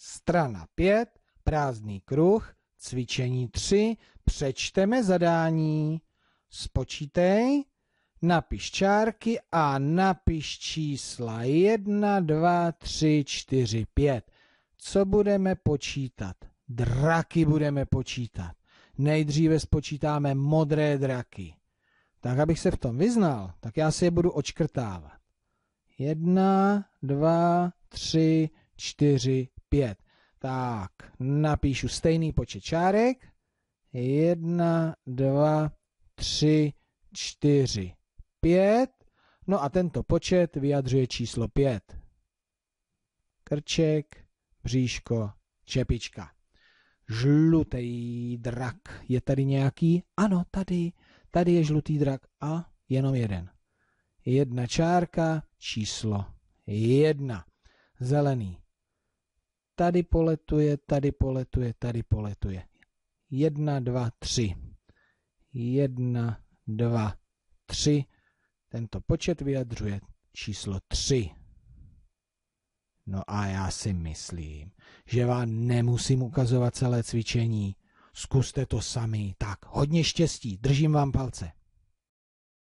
Strana 5, prázdný kruh, cvičení 3, přečteme zadání. Spočítej, napiš čárky a napiš čísla 1, 2, 3, 4, 5. Co budeme počítat? Draky budeme počítat. Nejdříve spočítáme modré draky. Tak, abych se v tom vyznal, tak já si je budu očkrtávat. Jedna, dva, tři, čtyři, pět. Tak, napíšu stejný počet čárek. Jedna, dva, tři, čtyři, pět. No a tento počet vyjadřuje číslo pět. Krček, bříško, čepička. Žlutý drak. Je tady nějaký? Ano, tady. Tady je žlutý drak a jenom jeden. Jedna čárka, číslo jedna. Zelený tady poletuje, tady poletuje, tady poletuje. Jedna, dva, tři. Jedna, dva, tři. Tento počet vyjadřuje číslo tři. No a já si myslím, že vám nemusím ukazovat celé cvičení. Zkuste to sami. Tak, hodně štěstí, držím vám palce.